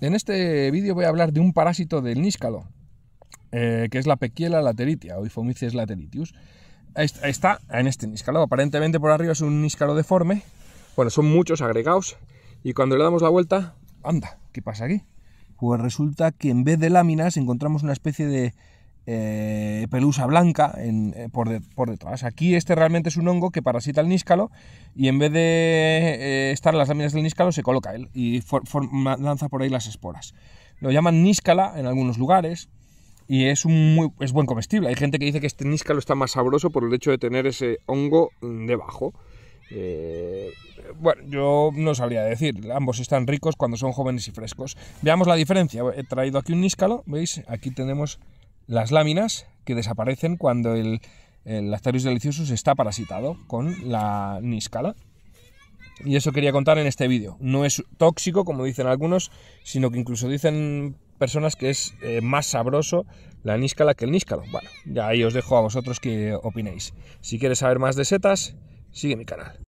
En este vídeo voy a hablar de un parásito del níscalo, eh, que es la Pequiela lateritia o Ifomices lateritius. Está en este níscalo, aparentemente por arriba es un níscalo deforme. Bueno, son muchos agregados y cuando le damos la vuelta, anda, ¿qué pasa aquí? Pues resulta que en vez de láminas encontramos una especie de eh, pelusa blanca eh, por, detrás. Aquí este realmente es un hongo que parasita el níscalo y en vez de eh, estar estar las láminas del níscalo se coloca él y lanza por ahí las esporas. Lo llaman níscala en algunos lugares y es muy, es buen comestible. Hay gente que dice que este níscalo está más sabroso por el hecho de tener ese hongo mm, debajo. bueno, yo no sabría decir, ambos están ricos cuando son jóvenes y frescos. Veamos la diferencia. He traído aquí un níscalo, ¿veis? Aquí tenemos las láminas que desaparecen cuando el, el Lactarius deliciosus está parasitado con la níscala. Y eso quería contar en este vídeo. No es tóxico, como dicen algunos, sino que incluso dicen personas que es eh, más sabroso la níscala que el níscalo. Bueno, ya ahí os dejo a vosotros que opinéis. Si quieres saber más de setas, sigue mi canal.